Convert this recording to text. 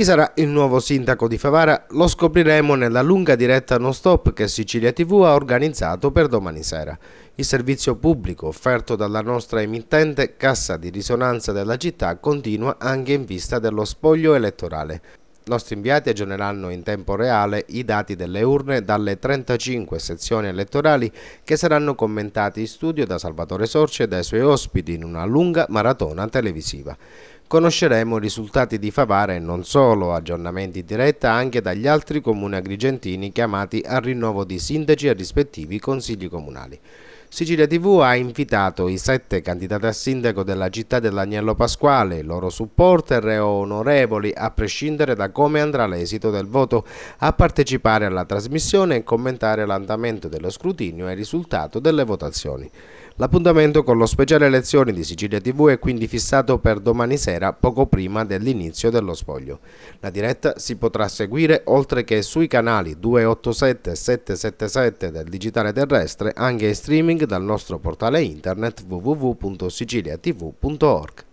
Chi sarà il nuovo sindaco di Favara lo scopriremo nella lunga diretta non stop che Sicilia TV ha organizzato per domani sera. Il servizio pubblico offerto dalla nostra emittente Cassa di Risonanza della città continua anche in vista dello spoglio elettorale. I nostri inviati aggiorneranno in tempo reale i dati delle urne dalle 35 sezioni elettorali che saranno commentati in studio da Salvatore Sorce e dai suoi ospiti in una lunga maratona televisiva. Conosceremo i risultati di Favara e non solo, aggiornamenti in diretta anche dagli altri comuni agrigentini chiamati al rinnovo di sindaci e rispettivi consigli comunali. Sicilia TV ha invitato i sette candidati a sindaco della città dell'Agnello Pasquale, i loro supporter e onorevoli, a prescindere da come andrà l'esito del voto, a partecipare alla trasmissione e commentare l'andamento dello scrutinio e il risultato delle votazioni. L'appuntamento con lo speciale lezioni di Sicilia TV è quindi fissato per domani sera, poco prima dell'inizio dello spoglio. La diretta si potrà seguire oltre che sui canali 287 777 del digitale terrestre, anche in streaming dal nostro portale internet www.siciliatv.org.